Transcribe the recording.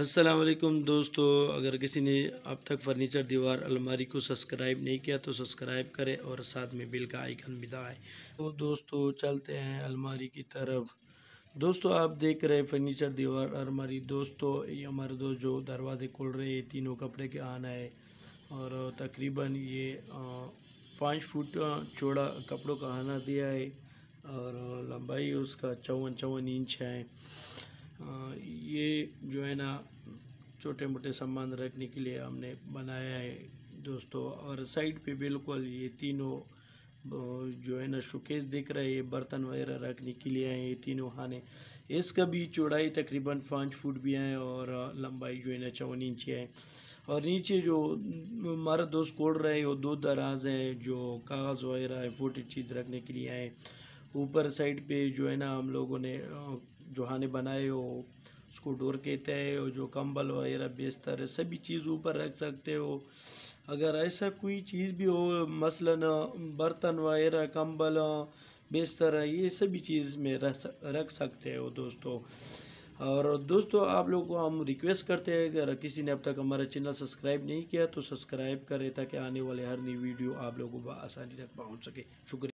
असलम दोस्तों अगर किसी ने अब तक फर्नीचर दीवार अलमारी को सब्सक्राइब नहीं किया तो सब्सक्राइब करें और साथ में बिल का आइकन भी दबाएं तो दोस्तों चलते हैं अलमारी की तरफ दोस्तों आप देख रहे हैं फर्नीचर दीवार अलमारी दोस्तों ये हमारे दोस्त जो दरवाजे खोल रहे हैं तीनों कपड़े के आना है और तकरीबन ये पाँच फुट चौड़ा कपड़ों का आना दिया है और लंबाई उसका चौवन चौवन इंच है ये जो है ना छोटे मोटे सामान रखने के लिए हमने बनाया है दोस्तों और साइड पे बिल्कुल ये तीनों जो है ना शोकेस दिख रहे हैं बर्तन वगैरह रखने के लिए हैं ये तीनों खाने इसका भी चौड़ाई तकरीबन पाँच फुट भी है और लंबाई जो है ना चौवन इंच है और नीचे जो हमारा दोस्त कोड रहे हैं वो दो दराज हैं जो कागज़ वगैरह है फोटो चीज़ रखने के लिए हैं ऊपर साइड पे जो है ना हम लोगों ने हाने बनाए हो उसको डोर कहते हैं और जो कंबल वगैरह बेस्तर है सभी चीज़ ऊपर रख सकते हो अगर ऐसा कोई चीज़ भी हो मसलन बर्तन वगैरह कंबल बेस्तर ये सभी चीज़ में रख सकते हो दोस्तों और दोस्तों आप लोग को हम रिक्वेस्ट करते हैं अगर किसी ने अब तक हमारा चैनल सब्सक्राइब नहीं किया तो सब्सक्राइब करें ताकि आने वाले हर नई वीडियो आप लोगों को आसानी तक पहुंच सके शुक्रिया